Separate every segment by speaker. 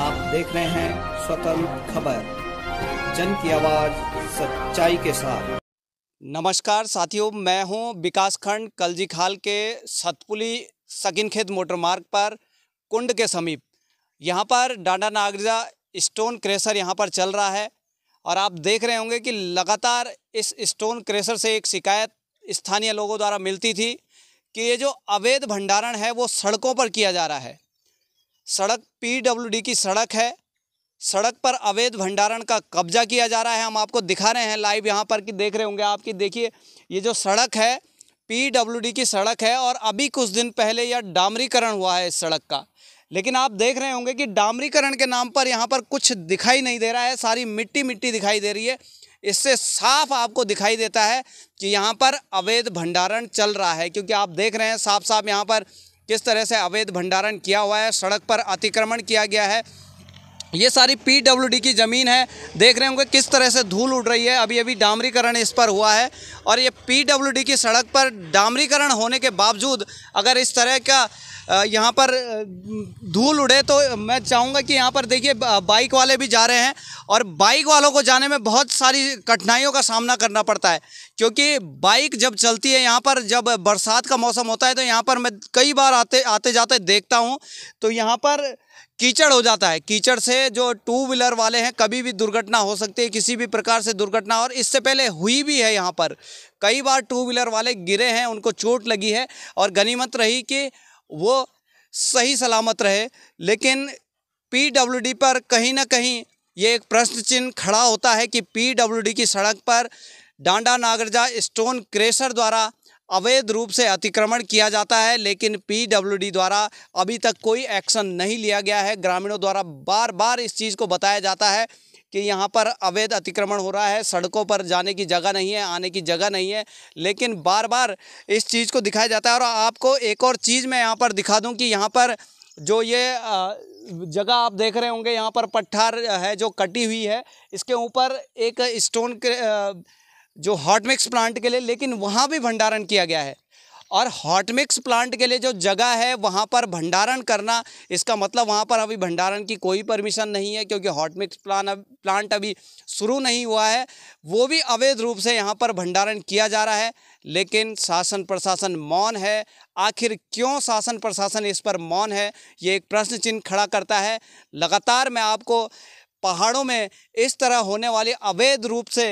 Speaker 1: आप देख रहे हैं स्वतंत्र खबर जन की आवाज सच्चाई के साथ नमस्कार साथियों मैं हूं विकास खंड कलजीखाल के सतपुली सकिनखेत मोटर मार्ग पर कुंड के समीप यहां पर डांडा नागरिजा स्टोन क्रेशर यहां पर चल रहा है और आप देख रहे होंगे कि लगातार इस स्टोन क्रेशर से एक शिकायत स्थानीय लोगों द्वारा मिलती थी कि ये जो अवैध भंडारण है वो सड़कों पर किया जा रहा है सड़क पीडब्ल्यूडी की सड़क है सड़क पर अवैध भंडारण का कब्जा किया जा रहा है हम आपको दिखा रहे हैं लाइव यहाँ पर कि देख रहे होंगे आपकी देखिए ये जो सड़क है पीडब्ल्यूडी की सड़क है और अभी कुछ दिन पहले यह डामरीकरण हुआ है इस सड़क का लेकिन आप देख रहे होंगे कि डामरीकरण के नाम पर यहाँ पर कुछ दिखाई नहीं दे रहा है सारी मिट्टी मिट्टी दिखाई दे रही है इससे साफ आपको दिखाई देता है कि यहाँ पर अवैध भंडारण चल रहा है क्योंकि आप देख रहे हैं साफ साफ यहाँ पर किस तरह से अवैध भंडारण किया हुआ है सड़क पर अतिक्रमण किया गया है ये सारी पीडब्ल्यूडी की ज़मीन है देख रहे होंगे किस तरह से धूल उड़ रही है अभी अभी डामरीकरण इस पर हुआ है और ये पीडब्ल्यूडी की सड़क पर डामरीकरण होने के बावजूद अगर इस तरह का यहाँ पर धूल उड़े तो मैं चाहूँगा कि यहाँ पर देखिए बाइक वाले भी जा रहे हैं और बाइक वालों को जाने में बहुत सारी कठिनाइयों का सामना करना पड़ता है क्योंकि बाइक जब चलती है यहाँ पर जब बरसात का मौसम होता है तो यहाँ पर मैं कई बार आते आते जाते देखता हूँ तो यहाँ पर कीचड़ हो जाता है कीचड़ से जो टू व्हीलर वाले हैं कभी भी दुर्घटना हो सकती है किसी भी प्रकार से दुर्घटना और इससे पहले हुई भी है यहाँ पर कई बार टू व्हीलर वाले गिरे हैं उनको चोट लगी है और गनीमत रही कि वो सही सलामत रहे लेकिन पीडब्ल्यूडी पर कहीं ना कहीं ये एक प्रश्न चिन्ह खड़ा होता है कि पीडब्ल्यूडी की सड़क पर डांडा नागरजा स्टोन क्रेशर द्वारा अवैध रूप से अतिक्रमण किया जाता है लेकिन पीडब्ल्यूडी द्वारा अभी तक कोई एक्शन नहीं लिया गया है ग्रामीणों द्वारा बार बार इस चीज़ को बताया जाता है कि यहाँ पर अवैध अतिक्रमण हो रहा है सड़कों पर जाने की जगह नहीं है आने की जगह नहीं है लेकिन बार बार इस चीज़ को दिखाया जाता है और आपको एक और चीज़ मैं यहाँ पर दिखा दूँ कि यहाँ पर जो ये जगह आप देख रहे होंगे यहाँ पर पट्ठार है जो कटी हुई है इसके ऊपर एक स्टोन के जो हॉट मिक्स प्लांट के लिए लेकिन वहाँ भी भंडारण किया गया है और हॉट मिक्स प्लांट के लिए जो जगह है वहाँ पर भंडारण करना इसका मतलब वहाँ पर अभी भंडारण की कोई परमिशन नहीं है क्योंकि हॉट मिक्स प्लान अब, प्लांट अभी शुरू नहीं हुआ है वो भी अवैध रूप से यहाँ पर भंडारण किया जा रहा है लेकिन शासन प्रशासन मौन है आखिर क्यों शासन प्रशासन इस पर मौन है ये एक प्रश्न चिन्ह खड़ा करता है लगातार मैं आपको पहाड़ों में इस तरह होने वाले अवैध रूप से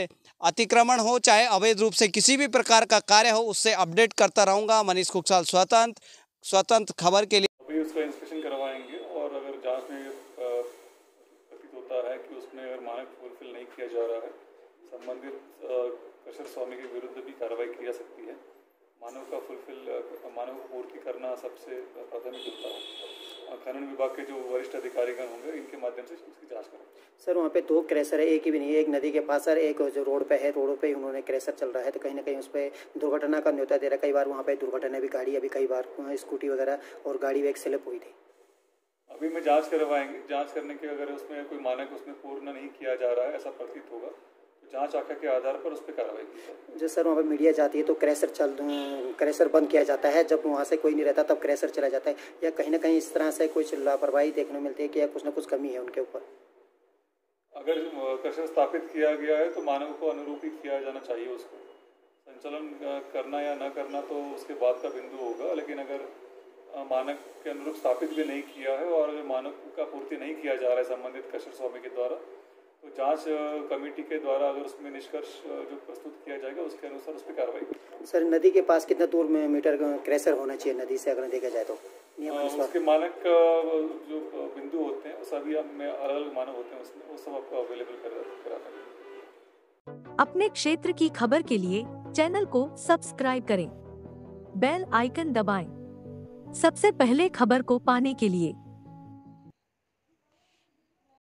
Speaker 1: अतिक्रमण हो चाहे अवैध रूप से किसी भी प्रकार का कार्य हो उससे अपडेट करता रहूंगा मनीष कुकसाल स्वतंत्र स्वतंत्र खबर के लिए
Speaker 2: अभी उसका इंस्पेक्शन करवाएंगे और अगर जांच में प्रतीत होता है कि उसमें अगर मानक फुलफिल नहीं किया जा रहा है संबंधित कशर स्वामी के विरुद्ध भी कार्रवाई की जा सकती है मानव का फुलफिल मानव को पूर्ति करना सबसे प्राथमिक होता है खनन विभाग के जो वरिष्ठ अधिकारीगण होंगे इनके माध्यम से उसकी जांच करें
Speaker 3: सर वहाँ पे दो क्रेशर है एक ही भी नहीं है एक नदी के पास सर एक जो रोड पे है रोड पे ही उन्होंने क्रेशर चल रहा है तो कहीं ना कहीं उस पर दुर्घटना का न्योता दे रहा है कई बार वहाँ पे दुर्घटना भी गाड़ी अभी कई बार स्कूटी वगैरह और गाड़ी भी एक स्लिप हुई थी
Speaker 2: अभी मैं जाँच करवाएंगे जाँच करने के अगर उसमें कोई मानक उसमें पूर्ण नहीं किया जा रहा है ऐसा प्रतीत होगा जांच आंकड़ा के आधार पर उस पर कार्रवाई की
Speaker 3: जाए सर वहाँ पर मीडिया जाती है तो क्रेशर चल क्रेशर बंद किया जाता है जब वहाँ से कोई नहीं रहता तब क्रेशर चला जाता है या कहीं ना कहीं इस तरह से कुछ लापरवाही देखने मिलती है कि या कुछ ना कुछ कमी है उनके ऊपर
Speaker 2: अगर क्रेशर स्थापित किया गया है तो मानव को अनुरूप ही किया जाना चाहिए उसको संचालन करना या न करना तो उसके बाद का बिंदु होगा लेकिन अगर मानक के अनुरूप स्थापित भी नहीं किया है और मानक का पूर्ति नहीं किया जा रहा है संबंधित कशर स्वामी के द्वारा तो जांच कमेटी के द्वारा अगर उसमें निष्कर्ष जो प्रस्तुत किया जाएगा उसके अनुसार उस पर कार्रवाई
Speaker 3: सर नदी के पास कितना दूर में मीटर क्रेशर होना चाहिए नदी से अगर देखा जाए तो
Speaker 2: उसके मानक जो बिंदु होते हैं सभी अलग अलग मानक होते हैं उसमें वो सब आपको अवेलेबल कर
Speaker 3: अपने क्षेत्र की खबर के लिए चैनल को सब्सक्राइब करें बेल
Speaker 1: आइकन दबाएं। सबसे पहले खबर को पाने के लिए